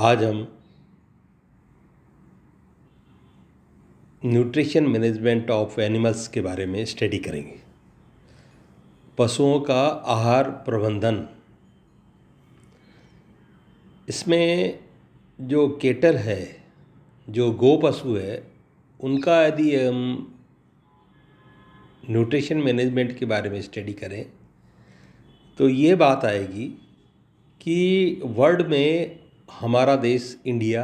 आज हम nutrition management of animals के बारे में स्टडी करेंगे पशुओं का आहार प्रबंधन इसमें जो केटर है जो गो पशु है उनका यदि हम न्यूट्रिशन मैनेजमेंट के बारे में स्टडी करें तो ये बात आएगी कि वर्ल्ड में हमारा देश इंडिया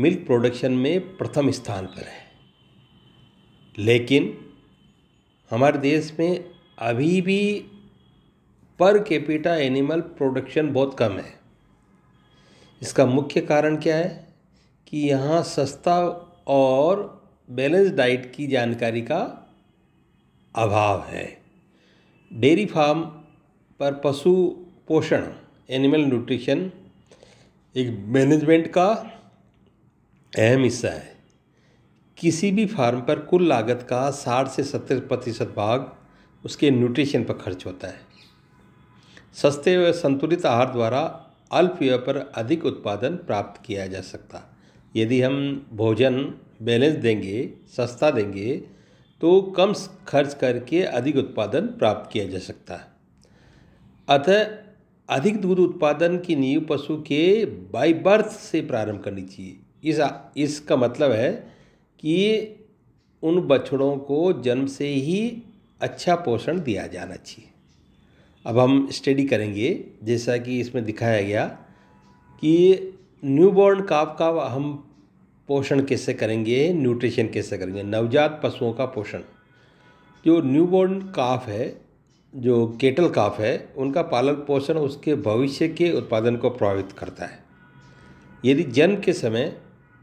मिल्क प्रोडक्शन में प्रथम स्थान पर है लेकिन हमारे देश में अभी भी पर कैपिटा एनिमल प्रोडक्शन बहुत कम है इसका मुख्य कारण क्या है कि यहाँ सस्ता और बैलेंस डाइट की जानकारी का अभाव है डेयरी फार्म पर पशु पोषण एनिमल न्यूट्रिशन एक मैनेजमेंट का अहम हिस्सा है किसी भी फार्म पर कुल लागत का 60 से 70 प्रतिशत भाग उसके न्यूट्रिशन पर खर्च होता है सस्ते व संतुलित आहार द्वारा अल्प व्यय पर अधिक उत्पादन प्राप्त किया जा सकता यदि हम भोजन बैलेंस देंगे सस्ता देंगे तो कम खर्च करके अधिक उत्पादन प्राप्त किया जा सकता है अतः अधिक दूध उत्पादन की नींव पशु के बाई बर्थ से प्रारंभ करनी चाहिए इस इसका मतलब है कि उन बछड़ों को जन्म से ही अच्छा पोषण दिया जाना चाहिए अब हम स्टडी करेंगे जैसा कि इसमें दिखाया गया कि न्यूबॉर्न काफ का हम पोषण कैसे करेंगे न्यूट्रिशन कैसे करेंगे नवजात पशुओं का पोषण जो न्यूबॉर्न काफ है जो केटल काफ है उनका पालन पोषण उसके भविष्य के उत्पादन को प्रभावित करता है यदि जन्म के समय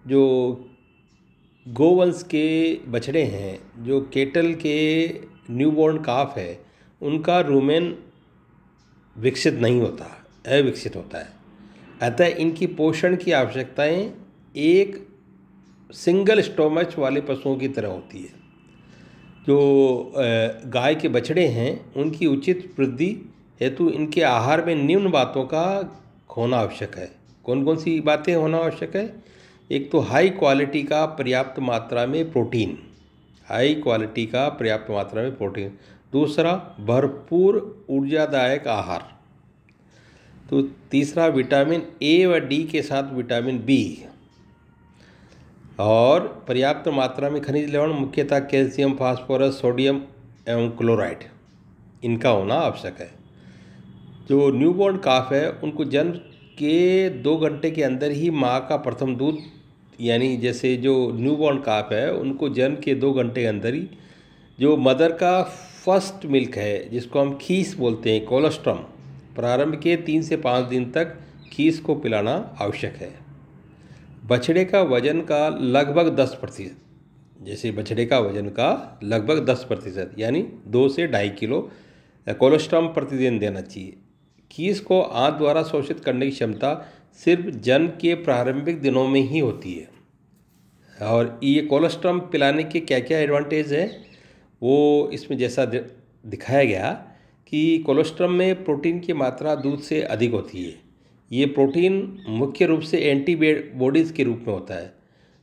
जो गोवंश के बछड़े हैं जो केटल के न्यूबॉर्न काफ है उनका रूमेन विकसित नहीं होता अविकसित होता है अतः इनकी पोषण की आवश्यकताएं एक सिंगल स्टोमच वाले पशुओं की तरह होती है जो गाय के बछड़े हैं उनकी उचित वृद्धि हेतु इनके आहार में निम्न बातों का होना आवश्यक है कौन कौन सी बातें होना आवश्यक है एक तो हाई क्वालिटी का पर्याप्त मात्रा में प्रोटीन हाई क्वालिटी का पर्याप्त मात्रा में प्रोटीन दूसरा भरपूर ऊर्जादायक आहार तो तीसरा विटामिन ए व डी के साथ विटामिन बी और पर्याप्त मात्रा में खनिज लवण मुख्यतः कैल्शियम फास्फोरस सोडियम एवं क्लोराइड इनका होना आवश्यक है जो न्यू बॉर्न काफ है उनको जन्म के दो घंटे के अंदर ही माँ का प्रथम दूध यानी जैसे जो न्यू बॉर्न काफ है उनको जन्म के दो घंटे के अंदर ही जो मदर का फर्स्ट मिल्क है जिसको हम खीस बोलते हैं कोलेस्ट्रम प्रारंभ के तीन से पाँच दिन तक खीस को पिलाना आवश्यक है बछड़े का वजन का लगभग दस प्रतिशत जैसे बछड़े का वजन का लगभग दस प्रतिशत यानी दो से ढाई किलो कोलेस्ट्रॉम प्रतिदिन देना चाहिए कीस को आँख द्वारा शोषित करने की क्षमता सिर्फ जन्म के प्रारंभिक दिनों में ही होती है और ये कोलेस्ट्रॉम पिलाने के क्या क्या एडवांटेज है वो इसमें जैसा दिखाया गया कि कोलेस्ट्रॉम में प्रोटीन की मात्रा दूध से अधिक होती है ये प्रोटीन मुख्य रूप से एंटीबॉडीज़ के रूप में होता है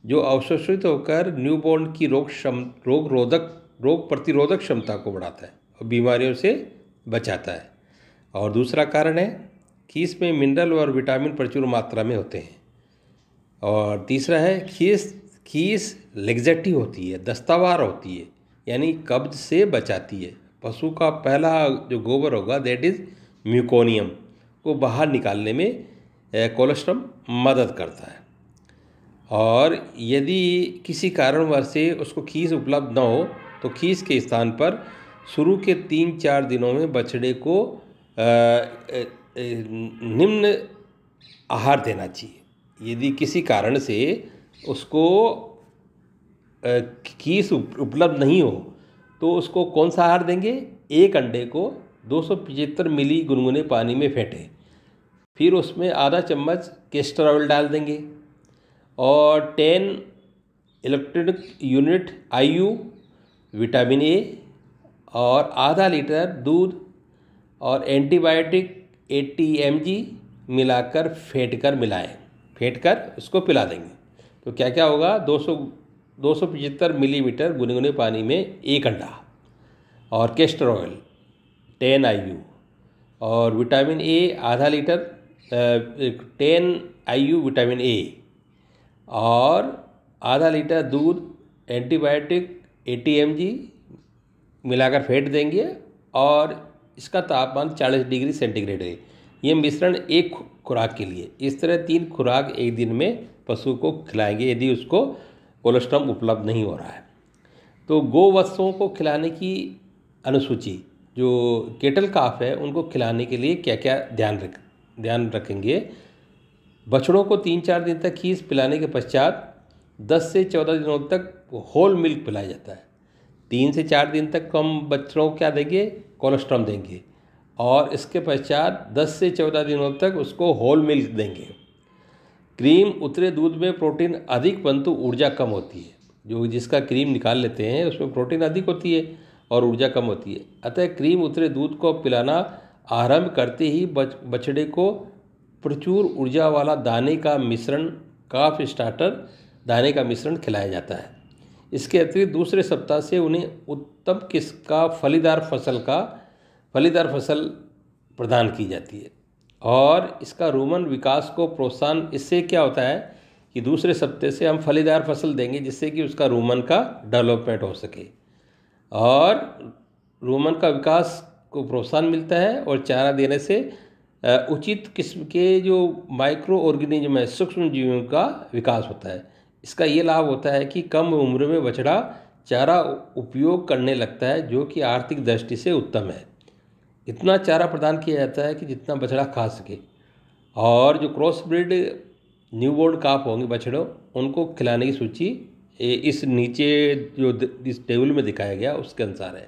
जो अवशोषित होकर न्यूबॉर्न की रोग क्षम रोग रोधक रोग प्रतिरोधक क्षमता को बढ़ाता है और बीमारियों से बचाता है और दूसरा कारण है कि इसमें मिनरल और विटामिन प्रचुर मात्रा में होते हैं और तीसरा है खीस खीस लेग्जेटिव होती है दस्तावार होती है यानी कब्ज से बचाती है पशु का पहला जो गोबर होगा दैट इज़ म्यूकोनियम को बाहर निकालने में कोलेस्ट्रॉल मदद करता है और यदि किसी कारणवश से उसको खीस उपलब्ध ना हो तो खीस के स्थान पर शुरू के तीन चार दिनों में बछड़े को निम्न आहार देना चाहिए यदि किसी कारण से उसको खीस उपलब्ध नहीं हो तो उसको कौन सा आहार देंगे एक अंडे को दो मिली गुनगुने पानी में फेंटें फिर उसमें आधा चम्मच केस्टर ऑयल डाल देंगे और ten electronic unit IU vitamin A और आधा लीटर दूध और एंटीबायोटिक टी एम जी मिलाकर फेंट कर मिलाएँ फेंट कर उसको पिला देंगे तो क्या क्या होगा दो सौ दो सौ पचहत्तर मिलीलीटर गुनगुने पानी में एक अंडा और केस्टर ऑयल टेन आई और विटामिन ए आधा litre ten I U vitamin A और आधा लीटर दूध antibiotic A T M G मिलाकर फेंट देंगे और इसका तापमान चालीस डिग्री सेंटीग्रेड है ये मिश्रण एक खुराक के लिए इस तरह तीन खुराक एक दिन में पशु को खिलाएंगे यदि उसको कोलेस्ट्रॉम उपलब्ध नहीं हो रहा है तो गोवत्सों को खिलाने की अनुसूची जो केटल काफ है उनको खिलाने के लिए क्या क्या ध्यान रख ध्यान रखेंगे बछड़ों को तीन चार दिन तक खीस पिलाने के पश्चात दस से चौदह दिनों तक होल मिल्क पिलाया जाता है तीन से चार दिन तक कम बच्चों को क्या देंगे कोलेस्ट्रॉम देंगे और इसके पश्चात दस से चौदह दिनों तक उसको होल मिल्क देंगे क्रीम उतरे दूध में प्रोटीन अधिक परंतु ऊर्जा कम होती है जो जिसका क्रीम निकाल लेते हैं उसमें प्रोटीन अधिक होती है और ऊर्जा कम होती है अतः क्रीम उतरे दूध को पिलाना आरंभ करते ही बच बछड़े को प्रचुर ऊर्जा वाला दाने का मिश्रण काफ स्टार्टर दाने का मिश्रण खिलाया जाता है इसके अतिरिक्त दूसरे सप्ताह से उन्हें उत्तम किस्म का फलीदार फसल का फलीदार फसल प्रदान की जाती है और इसका रोमन विकास को प्रोत्साहन इससे क्या होता है कि दूसरे सप्ताह से हम फलीदार फसल देंगे जिससे कि उसका रोमन का डेवलपमेंट हो सके और रोमन का विकास को प्रोत्साहन मिलता है और चारा देने से उचित किस्म के जो माइक्रो ऑर्गेनिज्म है सूक्ष्म जीवों का विकास होता है इसका ये लाभ होता है कि कम उम्र में बछड़ा चारा उपयोग करने लगता है जो कि आर्थिक दृष्टि से उत्तम है इतना चारा प्रदान किया जाता है कि जितना बछड़ा खा सके और जो cross breed new born calf होंगे बछड़ों उनको खिलाने की सूची इस नीचे जो इस टेबल में दिखाया गया उसके अनुसार है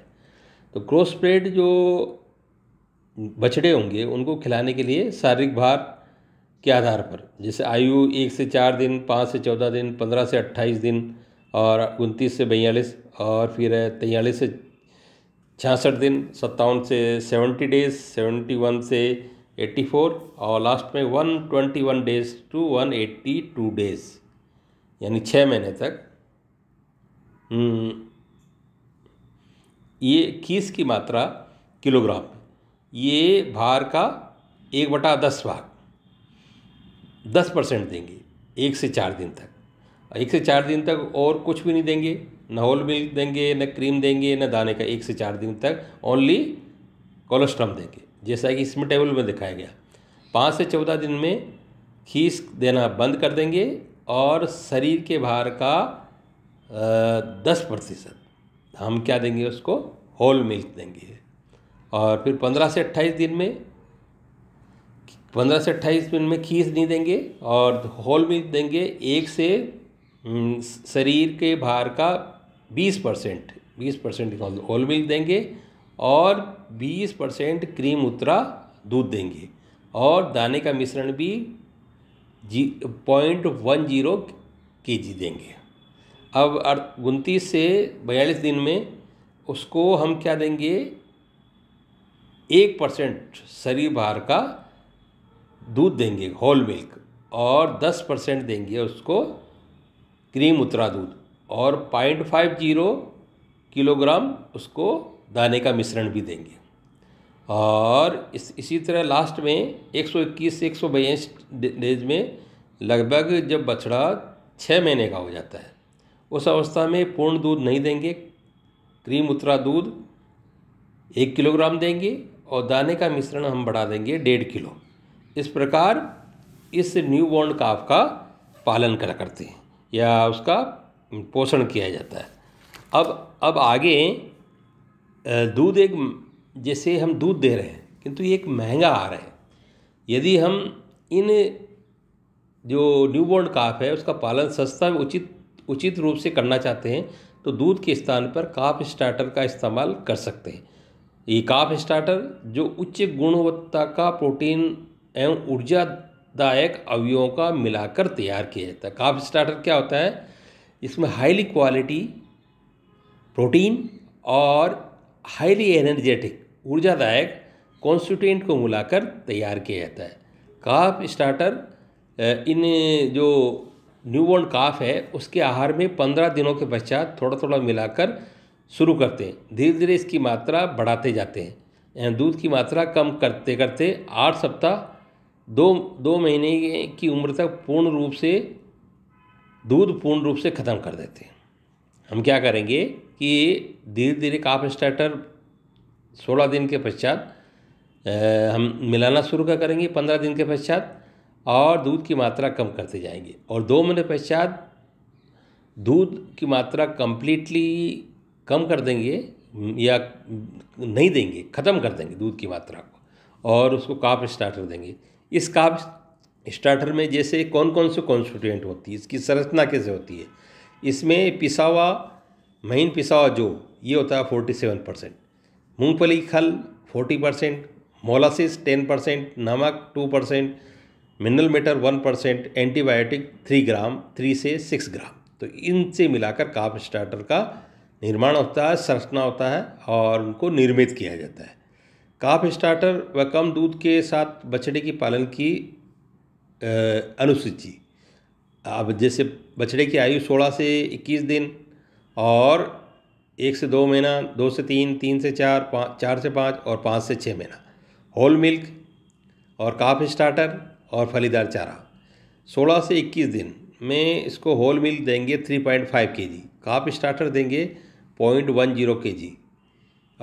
तो क्रॉस ब्रेड जो बछड़े होंगे उनको खिलाने के लिए शारीरिक भार के आधार पर जैसे आयु एक से चार दिन पाँच से चौदह दिन पंद्रह से अट्ठाईस दिन और उनतीस से बयालीस और फिर तैयलीस से छियासठ दिन सत्तावन से सेवेंटी डेज सेवेंटी वन से एट्टी फोर और लास्ट में one twenty one days to one eighty two days यानी छः महीने तक हम्म, ये इक्कीस की मात्रा किलोग्राम ये भार का एक बटा दस भाग दस परसेंट देंगे एक से चार दिन तक एक से चार दिन तक और कुछ भी नहीं देंगे न होल मिल्क देंगे न क्रीम देंगे न दाने का एक से चार दिन तक ओनली कोलेस्ट्रॉम देंगे जैसा कि इसमें टेबल में दिखाया गया पाँच से चौदह दिन में खीस देना बंद कर देंगे और शरीर के भार का दस प्रतिशत हम क्या देंगे उसको होल मिल्क देंगे और फिर पंद्रह से अट्ठाईस दिन में पंद्रह से अट्ठाईस दिन में खीस नहीं देंगे और होल मिल्क देंगे एक से हम्म, शरीर के भार का बीस परसेंट बीस परसेंट होल मिल्क देंगे और बीस परसेंट क्रीम उतरा दूध देंगे और दाने का मिश्रण भी जी पॉइंट वन जीरो के जी देंगे अब उनतीस से बयालीस दिन में उसको हम क्या देंगे एक परसेंट शरीर भार का दूध देंगे होल मिल्क और दस परसेंट देंगे उसको क्रीम उतरा दूध और पॉइंट फाइव जीरो किलोग्राम उसको दाने का मिश्रण भी देंगे और इस इसी तरह लास्ट में 121 से एक सौ डेज में लगभग जब बछड़ा छः महीने का हो जाता है उस अवस्था में पूर्ण दूध नहीं देंगे क्रीम उतरा दूध एक किलोग्राम देंगे और दाने का मिश्रण हम बढ़ा देंगे डेढ़ किलो इस प्रकार इस न्यू बॉर्न काफ का पालन करा करते हैं या उसका पोषण किया जाता है अब अब आगे दूध एक जैसे हम दूध दे रहे हैं किंतु ये एक महंगा आ रहा है यदि हम इन जो न्यू बॉर्न काफ है उसका पालन सस्ता उचित उचित रूप से करना चाहते हैं तो दूध के स्थान पर काफ स्टार्टर का इस्तेमाल कर सकते हैं ये काफ स्टार्टर जो उच्च गुणवत्ता का प्रोटीन एवं ऊर्जादायक अवयवों का मिलाकर तैयार किया जाता है काफ स्टार्टर क्या होता है इसमें हाईली क्वालिटी प्रोटीन और हाईली एनर्जेटिक ऊर्जादायक कॉन्स्टिटेंट को मिलाकर तैयार किया जाता है काफ स्टार्टर इन जो न्यू बॉर्न काफ है उसके आहार में पंद्रह दिनों के पश्चात थोड़ा थोड़ा मिलाकर शुरू करते हैं धीरे धीरे इसकी मात्रा बढ़ाते जाते हैं दूध की मात्रा कम करते करते आठ सप्ताह दो दो महीने की उम्र तक पूर्ण रूप से दूध पूर्ण रूप से ख़त्म कर देते हैं हम क्या करेंगे कि धीरे धीरे काफ स्टार्टर सोलह दिन के पश्चात हम मिलाना शुरू कर करेंगे पंद्रह दिन के पश्चात और दूध की मात्रा कम करते जाएंगे और दो महीने पश्चात दूध की मात्रा कम्प्लीटली कम कर देंगे या नहीं देंगे ख़त्म कर देंगे दूध की मात्रा को और उसको काफ स्टार्टर देंगे इस काफ स्टार्टर में जैसे कौन कौन से कॉन्स्टिट्यूएंट होती है इसकी संरचना कैसे होती है इसमें पिसावा महीन पिसावा जो ये होता है फोर्टी सेवन परसेंट मूँगफली खल forty percent molasses ten percent नमक two percent mineral matter one percent antibiotic three gram three से सिक्स ग्राम तो इनसे मिलाकर काफ स्टार्टर का निर्माण होता है संरचना होता है और उनको निर्मित किया जाता है काफ स्टार्टर व कम दूध के साथ बछड़े की पालन की अनुसूची अब जैसे बछड़े की आयु 16 से 21 दिन और एक से दो महीना दो से तीन तीन से चार पाँच चार से पाँच और पाँच से छः महीना होल मिल्क और काफ स्टार्टर और फलीदार चारा 16 से 21 दिन में इसको होल मिल देंगे 3.5 पॉइंट जी काप स्टार्टर देंगे 0.10 जी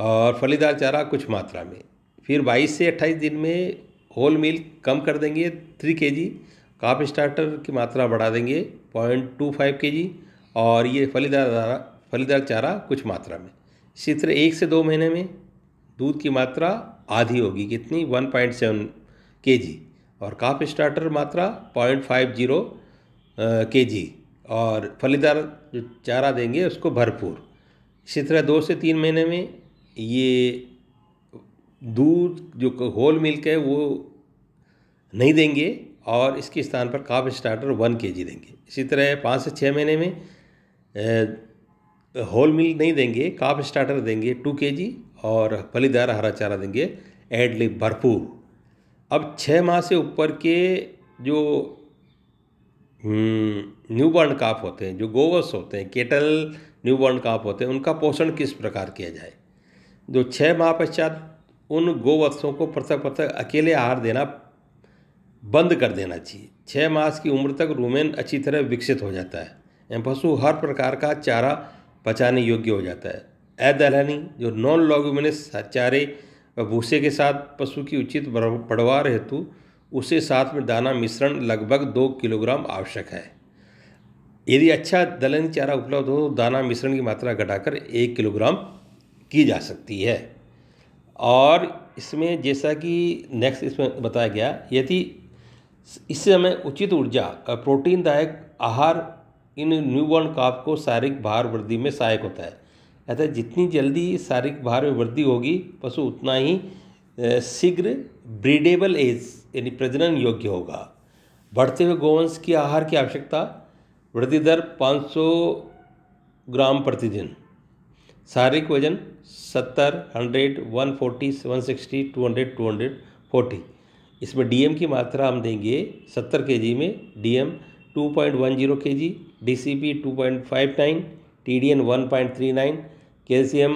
और फलीदार चारा कुछ मात्रा में फिर 22 से 28 दिन में होल मिल कम कर देंगे 3 जी काप स्टार्टर की मात्रा बढ़ा देंगे 0.25 जी और ये फलीदार चारा फलीदार चारा कुछ मात्रा में इसी तरह एक से दो महीने में दूध की मात्रा आधी होगी कितनी 1.7 जी और काफ स्टार्टर मात्रा point five zero K G और फलीदार जो चारा देंगे उसको भरपूर इसी तरह दो से तीन महीने में ये दूध जो होल मिल्क है वो नहीं देंगे और इसके स्थान पर काफ स्टार्टर वन के जी देंगे इसी तरह पाँच से छः महीने में होल मिल्क नहीं देंगे काफ स्टार्टर देंगे टू के जी और फलीदार हरा चारा देंगे एडली भरपूर अब छः माह से ऊपर के जो न्यू बॉर्न काफ होते हैं जो गोवस होते हैं केटल न्यू बॉर्न काफ होते हैं उनका पोषण किस प्रकार किया जाए जो छः माह पश्चात उन गोवत्सों को पृथक पृथक अकेले आहार देना बंद कर देना चाहिए छः मास की उम्र तक रूमेन अच्छी तरह विकसित हो जाता है एवं पशु हर प्रकार का चारा पचाने योग्य हो जाता है दलहनी जो नॉन लॉग्यूमिनस चारे व भूसे के साथ पशु की उचित पड़वार हेतु उसे साथ में दाना मिश्रण लगभग दो किलोग्राम आवश्यक है यदि अच्छा दलहन चारा उपलब्ध हो तो दाना मिश्रण की मात्रा घटाकर एक किलोग्राम की जा सकती है और इसमें जैसा कि नेक्स्ट इसमें बताया गया यदि इससे हमें उचित ऊर्जा प्रोटीनदायक आहार इन न्यूबॉर्न काफ को शारीरिक भार वृद्धि में सहायक होता है अतः जितनी जल्दी शारीरिक भार में वृद्धि होगी पशु उतना ही शीघ्र ब्रीडेबल एज यानी प्रजनन योग्य होगा बढ़ते हुए गोवंश की आहार की आवश्यकता वृद्धि दर 500 ग्राम प्रतिदिन शारीरिक वजन 70, 100, 140, 160, 200, फोर्टी इसमें डीएम की मात्रा हम देंगे 70 केजी में DM 2.10 KG DCP 2.59 TDN 1.39 calcium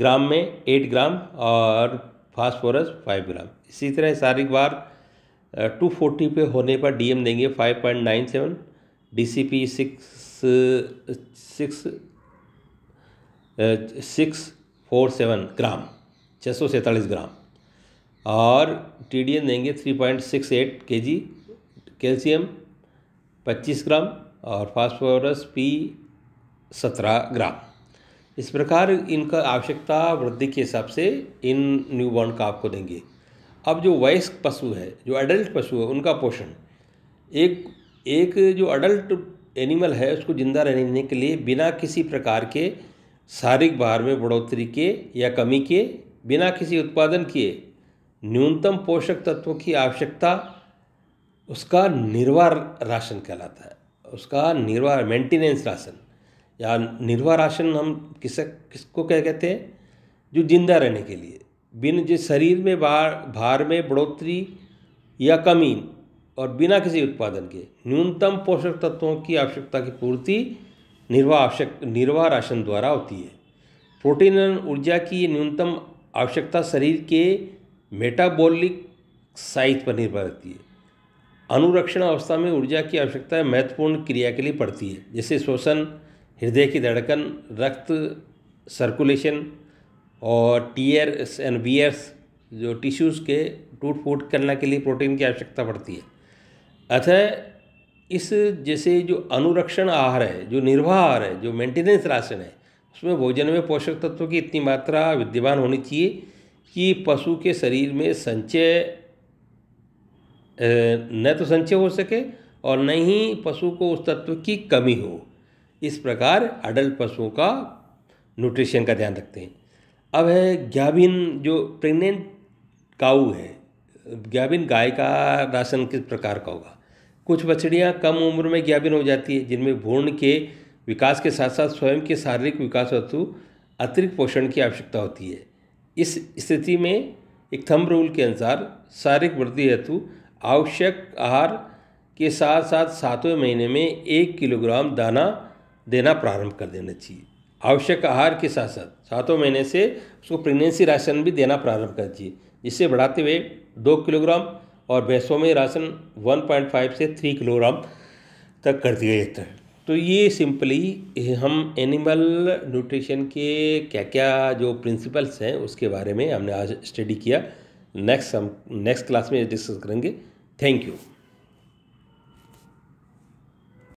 gram में एट ग्राम और फास्फोरस फाइव ग्राम इसी तरह शारीरिक बार टू फोर्टी पे होने पर डीएम देंगे five point nine seven D C P six six six four seven gram छः सौ सैंतालीस ग्राम और टी डी एम देंगे three point six eight K G calcium पच्चीस ग्राम और फास्फोरस पी सत्रह ग्राम इस प्रकार इनका आवश्यकता वृद्धि के हिसाब से इन न्यूबॉर्न का आपको देंगे अब जो वयस्क पशु है जो अडल्ट पशु है उनका पोषण एक एक जो अडल्ट एनिमल है उसको ज़िंदा रहने के लिए बिना किसी प्रकार के शारीरिक भार में बढ़ोतरी के या कमी के बिना किसी उत्पादन किए न्यूनतम पोषक तत्वों की आवश्यकता उसका निर्वाह राशन कहलाता है उसका निर्वाह मेंटेनेंस राशन या निर्वाह राशन हम किस किसको क्या कहते हैं जो जिंदा रहने के लिए बिन जो शरीर में भार भार में बढ़ोतरी या कमी और बिना किसी उत्पादन के न्यूनतम पोषक तत्वों की आवश्यकता की पूर्ति निर्वाह आवश्यक निर्वाह राशन द्वारा होती है प्रोटीन ऊर्जा की न्यूनतम आवश्यकता शरीर के मेटाबॉलिक साइज पर निर्भर रहती है अनुरक्षण अवस्था में ऊर्जा की आवश्यकता महत्वपूर्ण क्रिया के लिए पड़ती है जैसे श्वसन हृदय की धड़कन रक्त सर्कुलेशन और टीयर्स एंड बीयर्स जो टिश्यूज़ के टूट फूट करने के लिए प्रोटीन की आवश्यकता पड़ती है अतः इस जैसे जो अनुरक्षण आहार है जो निर्वाह आहार है जो मेंटेनेंस राशन है उसमें भोजन में पोषक तत्वों की इतनी मात्रा विद्यमान होनी चाहिए कि पशु के शरीर में संचय न तो संचय हो सके और न ही पशु को उस तत्व की कमी हो इस प्रकार अडल्ट पशुओं का न्यूट्रिशन का ध्यान रखते हैं अब है ग्याबिन जो प्रेग्नेंट काऊ है ग्याबिन गाय का राशन किस प्रकार का होगा कुछ बछड़ियाँ कम उम्र में ग्याबिन हो जाती है जिनमें भूण के विकास के साथ साथ स्वयं के शारीरिक विकास हेतु अतिरिक्त पोषण की आवश्यकता होती है इस स्थिति में एक थम रूल के अनुसार शारीरिक वृद्धि हेतु आवश्यक आहार के साथ साथ सातवें महीने में एक किलोग्राम दाना देना प्रारंभ कर देना चाहिए आवश्यक आहार के साथ साथ सातों महीने से उसको प्रेगनेंसी राशन भी देना प्रारंभ कर दीजिए इससे बढ़ाते हुए दो किलोग्राम और भैंसों में राशन 1.5 से 3 किलोग्राम तक कर दिया जाता है तो ये सिंपली हम एनिमल न्यूट्रिशन के क्या क्या जो प्रिंसिपल्स हैं उसके बारे में हमने आज स्टडी किया नेक्स्ट हम नेक्स्ट क्लास में डिस्कस करेंगे थैंक यू